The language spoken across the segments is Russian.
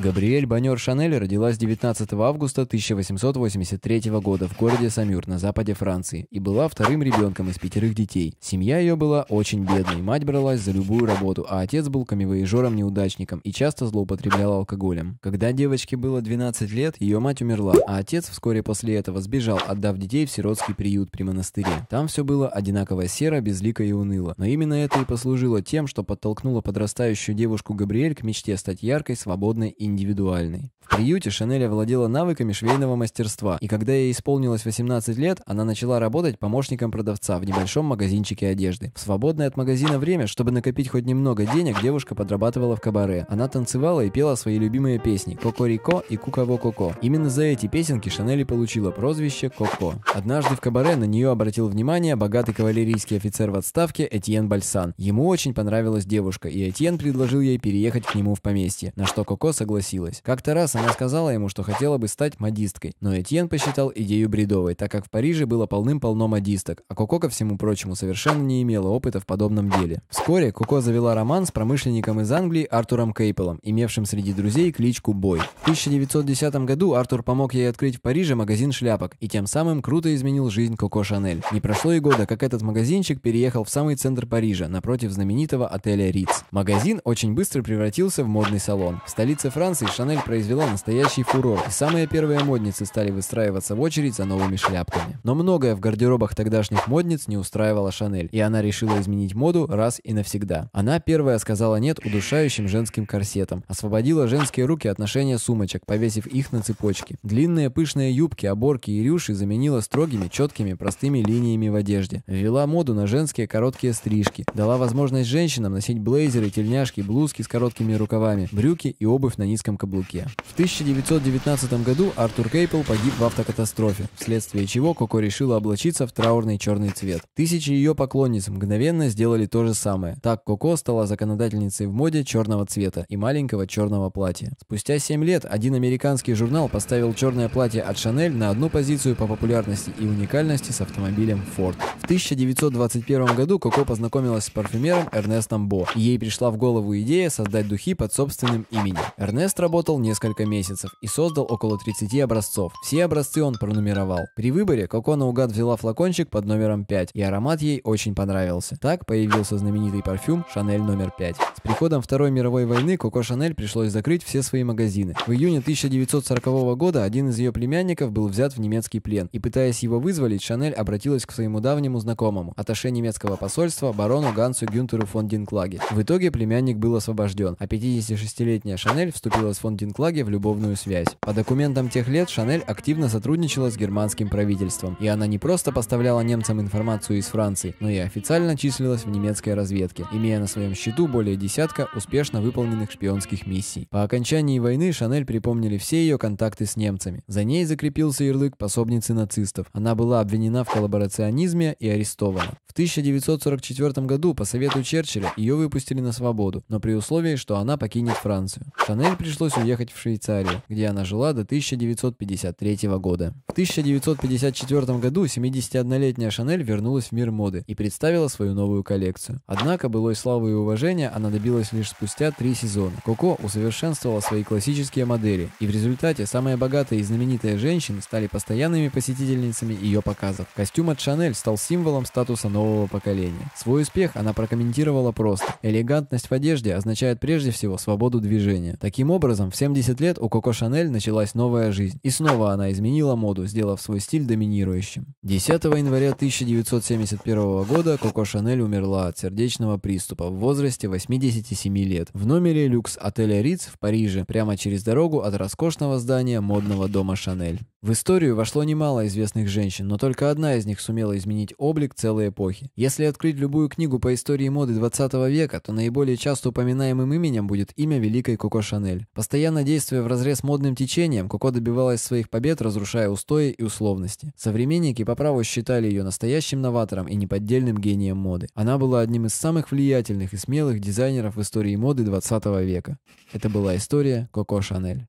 Габриэль Банер Шанель родилась 19 августа 1883 года в городе Самюр на западе Франции и была вторым ребенком из пятерых детей. Семья ее была очень бедной, мать бралась за любую работу, а отец был камевоежером-неудачником и часто злоупотреблял алкоголем. Когда девочке было 12 лет, ее мать умерла, а отец вскоре после этого сбежал, отдав детей в сиротский приют при монастыре. Там все было одинаково серо, безлико и уныло. Но именно это и послужило тем, что подтолкнуло подрастающую девушку Габриэль к мечте стать яркой, свободной и индивидуальной. В приюте Шанель овладела навыками швейного мастерства, и когда ей исполнилось 18 лет, она начала работать помощником продавца в небольшом магазинчике одежды. В свободное от магазина время, чтобы накопить хоть немного денег, девушка подрабатывала в кабаре. Она танцевала и пела свои любимые песни «Коко Рико» и «Кукаво Коко». Именно за эти песенки Шанель получила прозвище «Коко». Однажды в кабаре на нее обратил внимание богатый кавалерийский офицер в отставке Этьен Бальсан. Ему очень понравилась девушка, и Этьен предложил ей переехать к нему в поместье, на что Коко согласилась согласилась. Как-то раз она сказала ему, что хотела бы стать модисткой, но Этьен посчитал идею бредовой, так как в Париже было полным-полно модисток, а Коко, ко всему прочему, совершенно не имела опыта в подобном деле. Вскоре Коко завела роман с промышленником из Англии Артуром Кейпелом, имевшим среди друзей кличку Бой. В 1910 году Артур помог ей открыть в Париже магазин шляпок и тем самым круто изменил жизнь Коко Шанель. Не прошло и года, как этот магазинчик переехал в самый центр Парижа, напротив знаменитого отеля Риц. Магазин очень быстро превратился в модный салон. В столице Франции Франции Шанель произвела настоящий фурор, и самые первые модницы стали выстраиваться в очередь за новыми шляпками. Но многое в гардеробах тогдашних модниц не устраивало Шанель, и она решила изменить моду раз и навсегда. Она первая сказала «нет» удушающим женским корсетам, освободила женские руки от ношения сумочек, повесив их на цепочки. Длинные пышные юбки, оборки и рюши заменила строгими, четкими, простыми линиями в одежде. Ввела моду на женские короткие стрижки, дала возможность женщинам носить блейзеры, тельняшки, блузки с короткими рукавами, брюки и обувь на низ низком каблуке. В 1919 году Артур Кейпл погиб в автокатастрофе, вследствие чего Коко решила облачиться в траурный черный цвет. Тысячи ее поклонниц мгновенно сделали то же самое. Так Коко стала законодательницей в моде черного цвета и маленького черного платья. Спустя 7 лет один американский журнал поставил черное платье от Шанель на одну позицию по популярности и уникальности с автомобилем Ford. В 1921 году Коко познакомилась с парфюмером Эрнестом Бо. Ей пришла в голову идея создать духи под собственным именем. Эрнест Тест работал несколько месяцев и создал около 30 образцов. Все образцы он пронумеровал. При выборе Коко наугад взяла флакончик под номером 5, и аромат ей очень понравился. Так появился знаменитый парфюм Шанель номер 5. С приходом Второй мировой войны Коко Шанель пришлось закрыть все свои магазины. В июне 1940 года один из ее племянников был взят в немецкий плен, и пытаясь его вызволить, Шанель обратилась к своему давнему знакомому, аташе немецкого посольства барону Гансу Гюнтеру фон Динклаге. В итоге племянник был освобожден, а 56-летняя Шанель вступила вступила с фон Динклаге в любовную связь. По документам тех лет Шанель активно сотрудничала с германским правительством, и она не просто поставляла немцам информацию из Франции, но и официально числилась в немецкой разведке, имея на своем счету более десятка успешно выполненных шпионских миссий. По окончании войны Шанель припомнили все ее контакты с немцами. За ней закрепился ярлык пособницы нацистов. Она была обвинена в коллаборационизме и арестована. В 1944 году по совету Черчилля ее выпустили на свободу, но при условии, что она покинет Францию. Шанель пришлось уехать в Швейцарию, где она жила до 1953 года. В 1954 году 71-летняя Шанель вернулась в мир моды и представила свою новую коллекцию. Однако былой славы и уважения она добилась лишь спустя три сезона. Коко усовершенствовала свои классические модели, и в результате самые богатые и знаменитые женщины стали постоянными посетительницами ее показов. Костюм от Шанель стал символом статуса нового поколения. Свой успех она прокомментировала просто. Элегантность в одежде означает прежде всего свободу движения. Таким Таким образом, в 70 лет у Коко Шанель началась новая жизнь, и снова она изменила моду, сделав свой стиль доминирующим. 10 января 1971 года Коко Шанель умерла от сердечного приступа в возрасте 87 лет в номере люкс отеля Риц в Париже, прямо через дорогу от роскошного здания модного дома Шанель. В историю вошло немало известных женщин, но только одна из них сумела изменить облик целой эпохи. Если открыть любую книгу по истории моды 20 века, то наиболее часто упоминаемым именем будет имя великой Коко Шанель. Израиль. Постоянно действуя в вразрез модным течением, Коко добивалась своих побед, разрушая устои и условности. Современники по праву считали ее настоящим новатором и неподдельным гением моды. Она была одним из самых влиятельных и смелых дизайнеров в истории моды 20 века. Это была история Коко Шанель.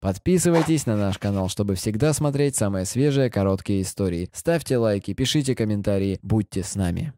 Подписывайтесь на наш канал, чтобы всегда смотреть самые свежие короткие истории. Ставьте лайки, пишите комментарии, будьте с нами.